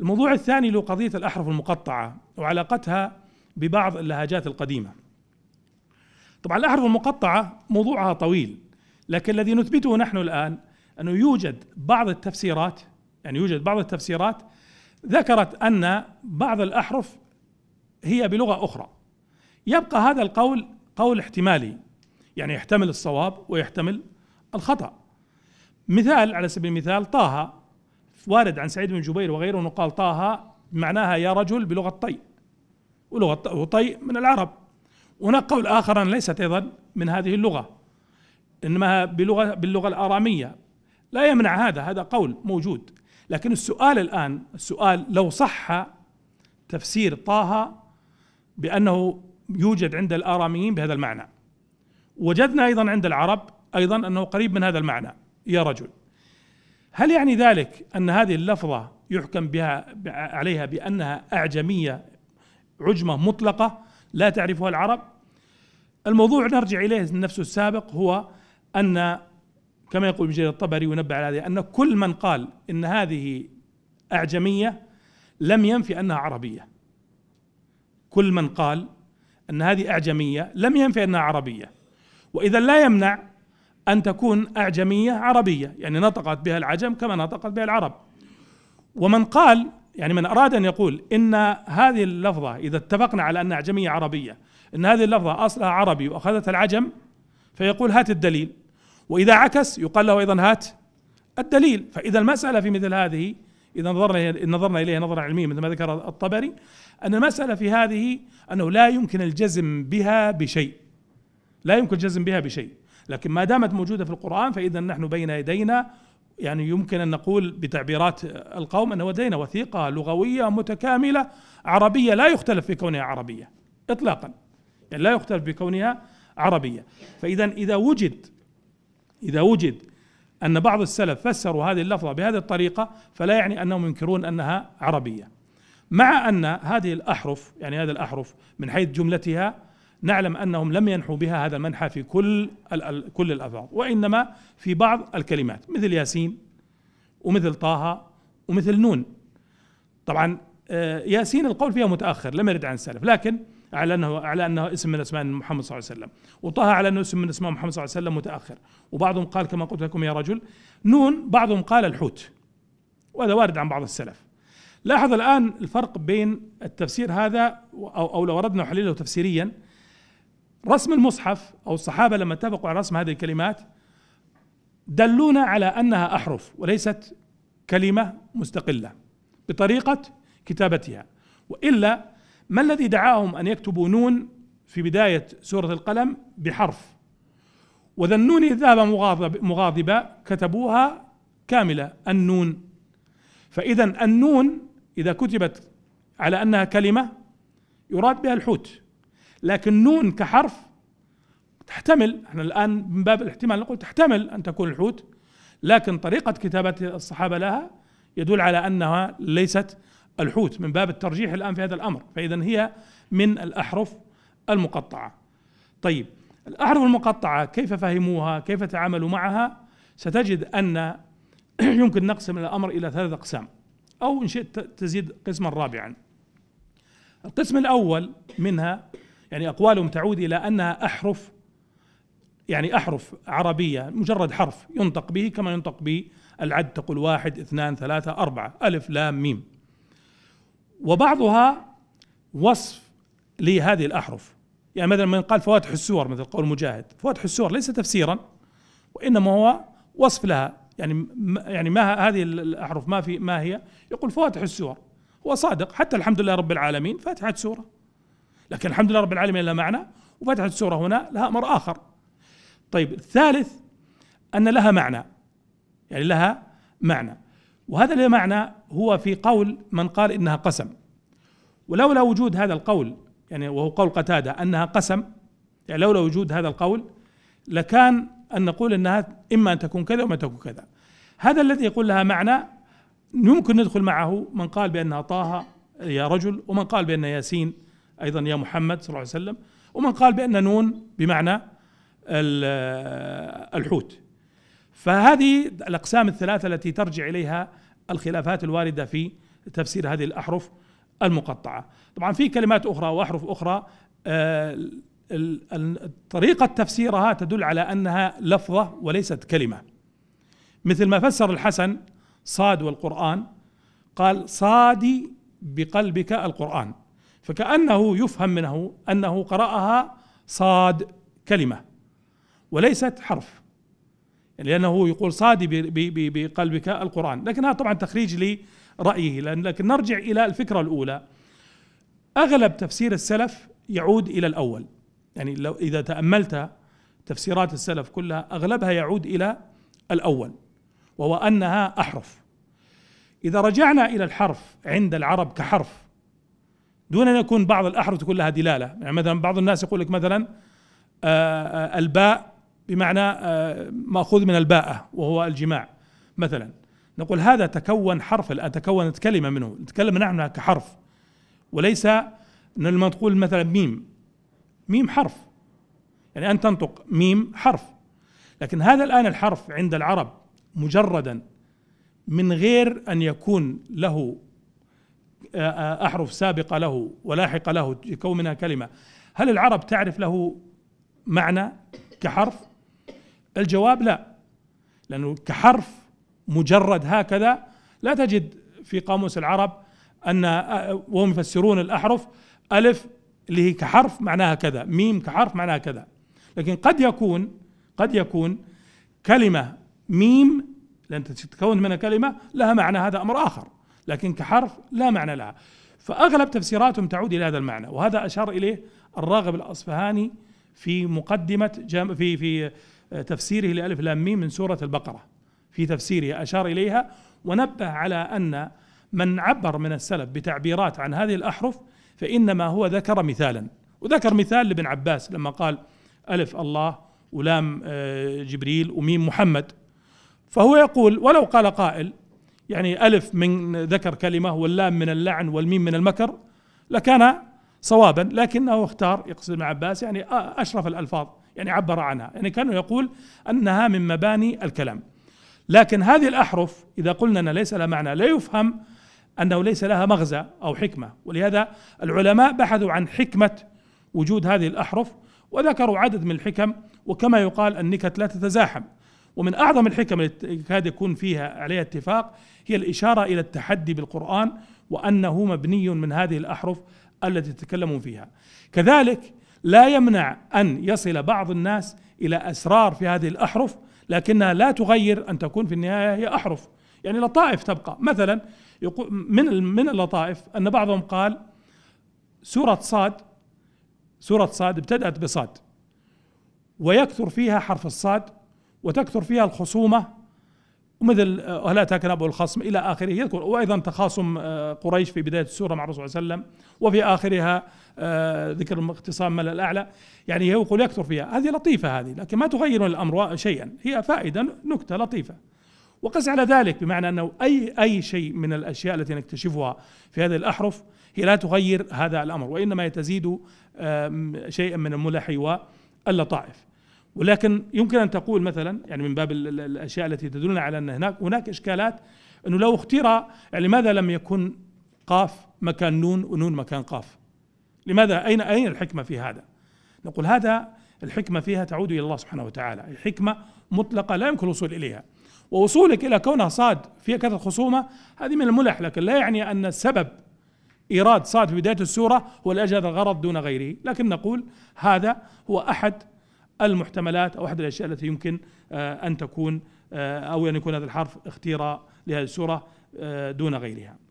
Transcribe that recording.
الموضوع الثاني له قضية الأحرف المقطعة وعلاقتها ببعض اللهجات القديمة طبعا الأحرف المقطعة موضوعها طويل لكن الذي نثبته نحن الآن أنه يوجد بعض التفسيرات يعني يوجد بعض التفسيرات ذكرت أن بعض الأحرف هي بلغة أخرى يبقى هذا القول قول احتمالي يعني يحتمل الصواب ويحتمل الخطأ مثال على سبيل المثال طه وارد عن سعيد بن جبير وغيره انه قال طه معناها يا رجل بلغه طي ولغه طي من العرب هناك قول اخر ليست ايضا من هذه اللغه انما بلغه باللغه الاراميه لا يمنع هذا هذا قول موجود لكن السؤال الان السؤال لو صح تفسير طه بانه يوجد عند الاراميين بهذا المعنى وجدنا ايضا عند العرب ايضا انه قريب من هذا المعنى يا رجل هل يعني ذلك أن هذه اللفظة يحكم بها عليها بأنها أعجمية عجمة مطلقة لا تعرفها العرب الموضوع نرجع إليه نفسه السابق هو أن كما يقول ابن جرير الطبري ونبه على هذه أن كل من قال إن هذه أعجمية لم ينفي أنها عربية كل من قال أن هذه أعجمية لم ينفي أنها عربية وإذا لا يمنع أن تكون أعجمية عربية يعني نطقت بها العجم كما نطقت بها العرب ومن قال يعني من أراد أن يقول إن هذه اللفظة إذا اتفقنا على أن أعجمية عربية إن هذه اللفظة أصلها عربي وأخذتها العجم فيقول هات الدليل وإذا عكس يقال له أيضا هات الدليل فإذا المسألة في مثل هذه إذا نظرنا نظرنا إليها نظرة علمية مثل ما ذكر الطبري أن المسألة في هذه أنه لا يمكن الجزم بها بشيء لا يمكن الجزم بها بشيء لكن ما دامت موجوده في القران فاذا نحن بين يدينا يعني يمكن ان نقول بتعبيرات القوم ان لدينا وثيقه لغويه متكامله عربيه لا يختلف في كونها عربيه اطلاقا يعني لا يختلف بكونها عربيه فاذا اذا وجد اذا وجد ان بعض السلف فسروا هذه اللفظه بهذه الطريقه فلا يعني انهم ينكرون انها عربيه مع ان هذه الاحرف يعني هذه الاحرف من حيث جملتها نعلم انهم لم ينحوا بها هذا المنحى في كل كل الالفاظ وانما في بعض الكلمات مثل ياسين ومثل طه ومثل نون طبعا آه، ياسين القول فيها متاخر لم يرد عن السلف لكن على انه على انه اسم من اسماء محمد صلى الله عليه وسلم وطه على انه اسم من اسماء محمد صلى الله عليه وسلم متاخر وبعضهم قال كما قلت لكم يا رجل نون بعضهم قال الحوت وهذا وارد عن بعض السلف لاحظ الان الفرق بين التفسير هذا او او لو اردنا حليله تفسيريا رسم المصحف أو الصحابة لما اتفقوا على رسم هذه الكلمات دلونا على أنها أحرف وليست كلمة مستقلة بطريقة كتابتها وإلا ما الذي دعاهم أن يكتبوا نون في بداية سورة القلم بحرف وذا النون ذهب مغاضبة كتبوها كاملة النون فإذا النون إذا كتبت على أنها كلمة يراد بها الحوت لكن نون كحرف تحتمل احنا الان من باب الاحتمال نقول تحتمل ان تكون الحوت لكن طريقه كتابه الصحابه لها يدل على انها ليست الحوت من باب الترجيح الان في هذا الامر فاذا هي من الاحرف المقطعه طيب الاحرف المقطعه كيف فهموها كيف تعاملوا معها ستجد ان يمكن نقسم الامر الى ثلاث اقسام او ان شئت تزيد قسما رابعا القسم الاول منها يعني أقوالهم تعود إلى أنها أحرف يعني أحرف عربية مجرد حرف ينطق به كما ينطق بالعد تقول واحد اثنان ثلاثة أربعة ألف لام ميم وبعضها وصف لهذه الأحرف يعني مثلا من قال فواتح السور مثل قول مجاهد فواتح السور ليس تفسيرا وإنما هو وصف لها يعني يعني ما هذه الأحرف ما في ما هي يقول فواتح السور هو صادق حتى الحمد لله رب العالمين فاتحة سورة لكن الحمد لله رب العالمين لها معنى وفتحت السورة هنا لها أمر آخر طيب الثالث أن لها معنى يعني لها معنى وهذا المعنى هو في قول من قال إنها قسم ولولا وجود هذا القول يعني وهو قول قتادة أنها قسم يعني لولا وجود هذا القول لكان أن نقول أنها إما أن تكون كذا وما تكون كذا هذا الذي يقول لها معنى يمكن ندخل معه من قال بأنها طه يا رجل ومن قال بأنها ياسين أيضا يا محمد صلى الله عليه وسلم ومن قال بأن نون بمعنى الحوت فهذه الأقسام الثلاثة التي ترجع إليها الخلافات الواردة في تفسير هذه الأحرف المقطعة طبعا في كلمات أخرى وأحرف أخرى آه، طريقة تفسيرها تدل على أنها لفظة وليست كلمة مثل ما فسر الحسن صاد والقرآن قال صادي بقلبك القرآن فكأنه يفهم منه أنه قرأها صاد كلمة وليست حرف يعني لأنه يقول صادي بقلبك القرآن لكن هذا طبعا تخريج لرأيه لكن نرجع إلى الفكرة الأولى أغلب تفسير السلف يعود إلى الأول يعني لو إذا تأملت تفسيرات السلف كلها أغلبها يعود إلى الأول وهو أنها أحرف إذا رجعنا إلى الحرف عند العرب كحرف دون ان يكون بعض الاحرف تكون لها دلاله يعني مثلا بعض الناس يقول لك مثلا آه، آه، الباء بمعنى آه، ماخوذ من الباءه وهو الجماع مثلا نقول هذا تكون حرف الان تكونت كلمه منه نتكلم نحن كحرف وليس لما تقول مثلا ميم ميم حرف يعني انت تنطق ميم حرف لكن هذا الان الحرف عند العرب مجردا من غير ان يكون له احرف سابقه له ولاحقه له يكون منها كلمه هل العرب تعرف له معنى كحرف الجواب لا لانه كحرف مجرد هكذا لا تجد في قاموس العرب ان وهم يفسرون الاحرف الف اللي هي كحرف معناها كذا ميم كحرف معناها كذا لكن قد يكون قد يكون كلمه ميم لان تتكون منها كلمه لها معنى هذا امر اخر لكن كحرف لا معنى لها فأغلب تفسيراتهم تعود إلى هذا المعنى وهذا أشار إليه الراغب الأصفهاني في مقدمة جم... في في آه، تفسيره لألف لام ميم من سورة البقرة في تفسيره أشار إليها ونبه على أن من عبر من السلف بتعبيرات عن هذه الأحرف فإنما هو ذكر مثالا وذكر مثال لابن عباس لما قال ألف الله ولام آه، جبريل وميم محمد فهو يقول ولو قال قائل يعني ألف من ذكر كلمة واللام من اللعن والميم من المكر لكان صوابا لكنه اختار يقصد ابن عباس يعني أشرف الألفاظ يعني عبر عنها يعني كانوا يقول أنها من مباني الكلام لكن هذه الأحرف إذا قلنا أن ليس لها معنى لا يفهم أنه ليس لها مغزى أو حكمة ولهذا العلماء بحثوا عن حكمة وجود هذه الأحرف وذكروا عدد من الحكم وكما يقال النكت لا تتزاحم ومن أعظم الحكم التي يكاد يكون فيها عليها اتفاق هي الإشارة إلى التحدي بالقرآن وأنه مبني من هذه الأحرف التي تتكلم فيها كذلك لا يمنع أن يصل بعض الناس إلى أسرار في هذه الأحرف لكنها لا تغير أن تكون في النهاية هي أحرف يعني لطائف تبقى مثلا من من اللطائف أن بعضهم قال سورة صاد سورة صاد ابتدأت بصاد ويكثر فيها حرف الصاد وتكثر فيها الخصومة مثل ولا أبو الخصم إلى آخره يذكر وأيضا تخاصم آه، قريش في بداية السورة مع الرسول صلى الله عليه وسلم وفي آخرها آه، ذكر اختصام ملأ الأعلى يعني يقول يكثر فيها هذه لطيفة هذه لكن ما تغير الأمر شيئا هي فائدة نكتة لطيفة وقس على ذلك بمعنى انه اي اي شيء من الاشياء التي نكتشفها في هذه الاحرف هي لا تغير هذا الامر وانما تزيد شيئا من الملح واللطائف. ولكن يمكن ان تقول مثلا يعني من باب الاشياء التي تدلنا على ان هناك هناك اشكالات انه لو اختير يعني لماذا لم يكن قاف مكان نون ونون مكان قاف؟ لماذا اين اين الحكمه في هذا؟ نقول هذا الحكمه فيها تعود الى الله سبحانه وتعالى، الحكمه يعني مطلقه لا يمكن الوصول اليها. ووصولك الى كونها صاد فيها كذا خصومه هذه من الملح لكن لا يعني ان السبب ايراد صاد في بدايه السوره هو لاجل هذا الغرض دون غيره، لكن نقول هذا هو احد المحتملات أو أحد الأشياء التي يمكن آه، أن تكون آه، أو أن يكون هذا الحرف اختير لهذه السورة آه، دون غيرها